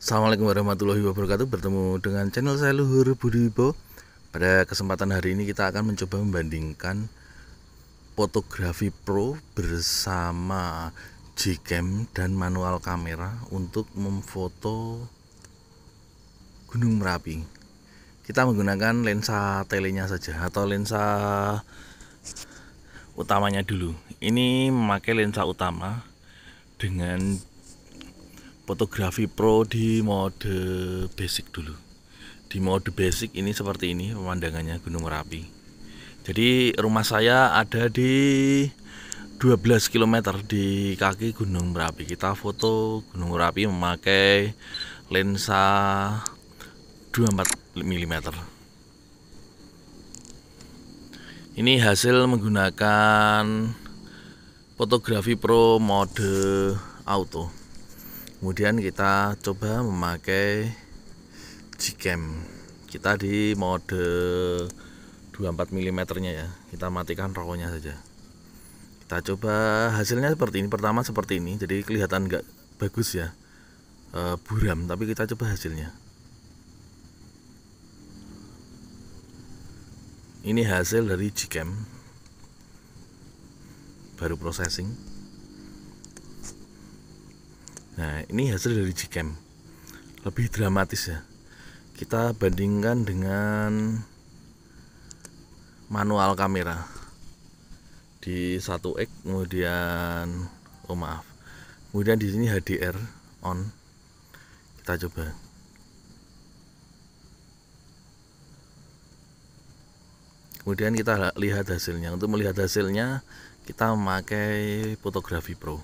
Assalamualaikum warahmatullahi wabarakatuh Bertemu dengan channel saya Luhur Budi Budiwibo Pada kesempatan hari ini kita akan mencoba membandingkan Fotografi Pro bersama Gcam dan manual kamera Untuk memfoto Gunung Merapi Kita menggunakan lensa telenya saja Atau lensa utamanya dulu Ini memakai lensa utama dengan fotografi pro di mode basic dulu di mode basic ini seperti ini pemandangannya Gunung Merapi jadi rumah saya ada di 12 km di kaki Gunung Merapi kita foto Gunung Merapi memakai lensa 24 mm ini hasil menggunakan fotografi pro mode auto kemudian kita coba memakai Gcam kita di mode 24 mm nya ya kita matikan rokoknya saja kita coba hasilnya seperti ini pertama seperti ini jadi kelihatan nggak bagus ya e, buram tapi kita coba hasilnya ini hasil dari Gcam baru processing Nah ini hasil dari Gcam Lebih dramatis ya Kita bandingkan dengan Manual kamera Di 1X kemudian Oh maaf Kemudian di sini HDR on Kita coba Kemudian kita lihat hasilnya Untuk melihat hasilnya kita memakai fotografi pro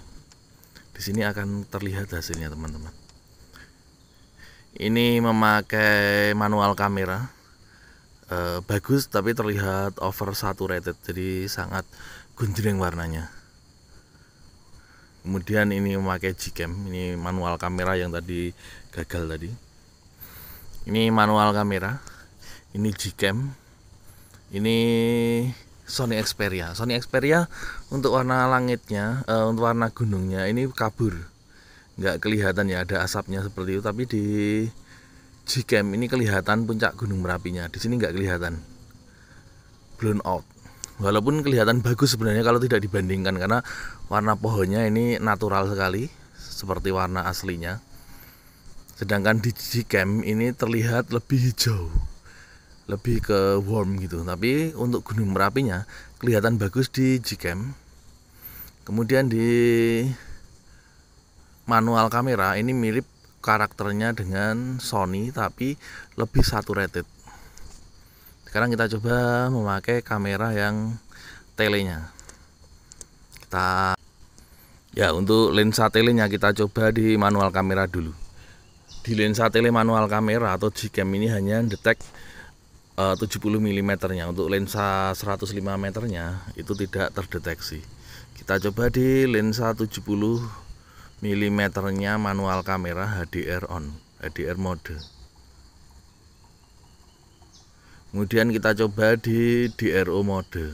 di sini akan terlihat hasilnya teman-teman ini memakai manual kamera e, bagus tapi terlihat over saturated jadi sangat gunjreng warnanya kemudian ini memakai Gcam ini manual kamera yang tadi gagal tadi ini manual kamera ini Gcam ini Sony Xperia. Sony Xperia untuk warna langitnya, uh, untuk warna gunungnya ini kabur, nggak kelihatan ya ada asapnya seperti itu. Tapi di Gcam ini kelihatan puncak gunung merapinya. Di sini nggak kelihatan, blown out. Walaupun kelihatan bagus sebenarnya kalau tidak dibandingkan karena warna pohonnya ini natural sekali seperti warna aslinya. Sedangkan di Gcam ini terlihat lebih hijau lebih ke warm gitu tapi untuk gunung merapinya kelihatan bagus di Gcam kemudian di manual kamera ini mirip karakternya dengan Sony tapi lebih saturated sekarang kita coba memakai kamera yang telenya kita ya untuk lensa telenya kita coba di manual kamera dulu di lensa tele manual kamera atau Gcam ini hanya detect 70 mm nya untuk lensa 105 meternya itu tidak terdeteksi kita coba di lensa 70 mm nya manual kamera HDR on HDR mode kemudian kita coba di DRO mode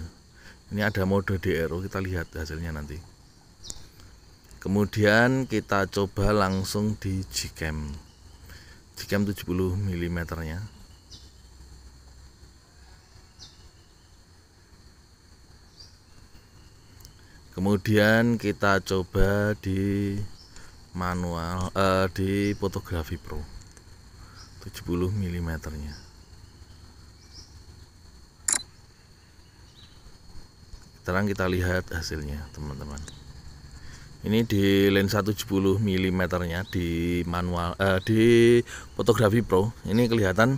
ini ada mode DRO kita lihat hasilnya nanti kemudian kita coba langsung di Gcam Gcam 70 mm nya kemudian kita coba di manual uh, di fotografi pro 70 mm nya sekarang kita lihat hasilnya teman-teman ini di lensa 70 mm nya di manual uh, di fotografi pro ini kelihatan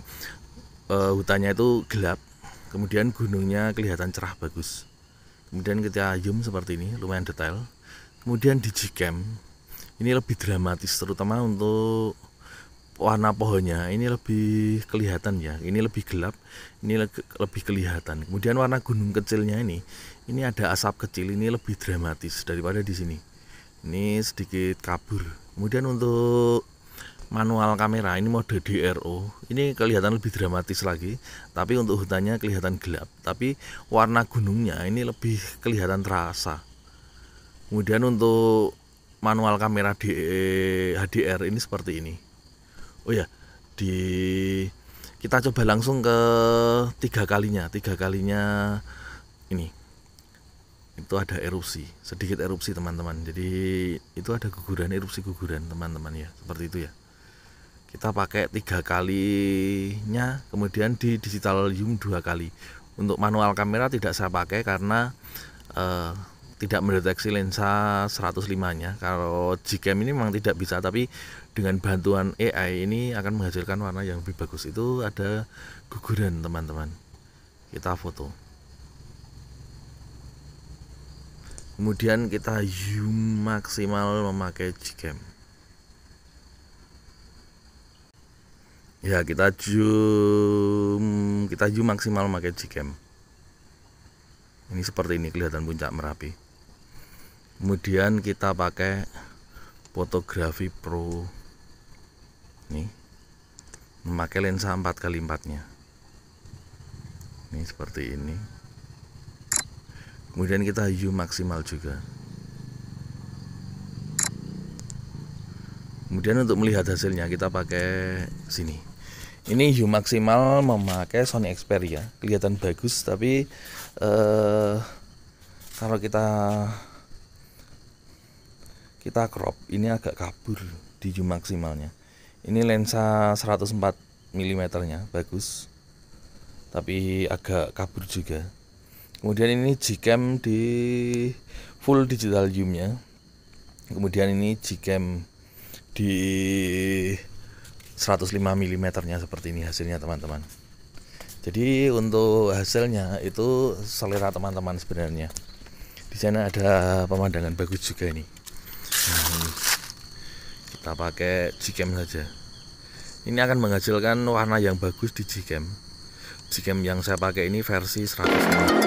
uh, hutannya itu gelap kemudian gunungnya kelihatan cerah bagus kemudian kita zoom seperti ini lumayan detail kemudian di digicam ini lebih dramatis terutama untuk warna pohonnya ini lebih kelihatan ya ini lebih gelap ini le lebih kelihatan kemudian warna gunung kecilnya ini ini ada asap kecil ini lebih dramatis daripada di sini ini sedikit kabur kemudian untuk manual kamera ini mode DRO ini kelihatan lebih dramatis lagi tapi untuk hutannya kelihatan gelap tapi warna gunungnya ini lebih kelihatan terasa kemudian untuk manual kamera di eh, HDR ini seperti ini oh ya di kita coba langsung ke tiga kalinya tiga kalinya ini itu ada erupsi sedikit erupsi teman-teman jadi itu ada guguran erupsi guguran teman-teman ya seperti itu ya kita pakai tiga kalinya kemudian di digital zoom dua kali untuk manual kamera tidak saya pakai karena uh, tidak mendeteksi lensa 105 nya kalau Gcam ini memang tidak bisa tapi dengan bantuan AI ini akan menghasilkan warna yang lebih bagus itu ada guguran teman-teman kita foto kemudian kita zoom maksimal memakai Gcam ya kita zoom kita zoom maksimal pakai gcam ini seperti ini kelihatan puncak merapi kemudian kita pakai fotografi pro ini memakai lensa 4 kali 4 nya ini seperti ini kemudian kita zoom maksimal juga kemudian untuk melihat hasilnya kita pakai sini ini hue maksimal memakai Sony Xperia kelihatan bagus tapi eh, kalau kita kita crop ini agak kabur di hue maksimalnya ini lensa 104 mm nya bagus tapi agak kabur juga kemudian ini Gcam di full digital zoom nya kemudian ini Gcam di 105 mm nya seperti ini hasilnya teman-teman jadi untuk hasilnya itu selera teman-teman sebenarnya di sana ada pemandangan bagus juga ini nah, kita pakai jikem saja ini akan menghasilkan warna yang bagus di jikem. Jikem yang saya pakai ini versi 105